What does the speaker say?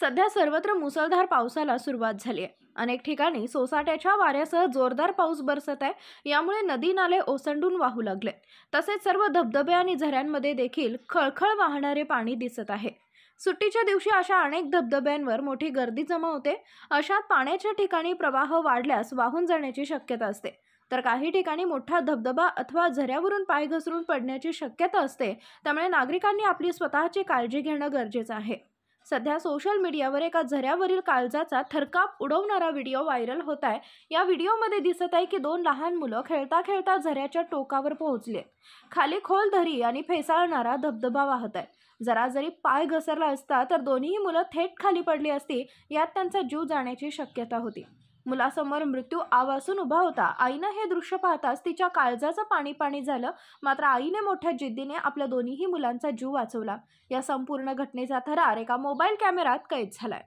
सध्या सर्वत्र मुसळधार पावसाला सुरुवात झाली आहे अनेक ठिकाणी सोसाट्याच्या वाऱ्यासह जोरदार पाऊस बरसत आहे यामुळे नदी नाले ओसंडून वाहू लागले तसेच सर्व धबधबे आणि झऱ्यांमध्ये देखील खळखळ वाहणारे पाणी दिसत आहे सुट्टीच्या दिवशी अशा अनेक धबधब्यांवर मोठी गर्दी जमा होते अशात पाण्याच्या ठिकाणी प्रवाह वाढल्यास वाहून जाण्याची शक्यता असते तर काही ठिकाणी मोठा धबधबा अथवा झऱ्यावरून पाय घसरून पडण्याची शक्यता असते त्यामुळे नागरिकांनी आपली स्वतःची काळजी घेणं गरजेचं आहे सध्या सोशल मीडियावर एका झऱ्यावरील काळजाचा थरकाप उडवणारा व्हिडिओ व्हायरल होत आहे या व्हिडिओमध्ये दिसत आहे की दोन लहान मुलं खेळता खेळता झऱ्याच्या टोकावर पोहोचले खाली खोल धरी आणि फेसाळणारा धबधबा वाहत आहे जरा जरी पाय घसरला असता तर दोन्ही मुलं थेट खाली पडली असती यात त्यांचा जीव जाण्याची शक्यता होती मुलासमोर मृत्यू आवासून उभा होता आईनं हे दृश्य पाहताच तिच्या काळजाचं पाणी पाणी झालं मात्र आईने मोठ्या जिद्दीने आपल्या दोन्हीही मुलांचा जीव वाचवला या संपूर्ण घटनेचा थरार एका मोबाईल कॅमेरात कैद झालाय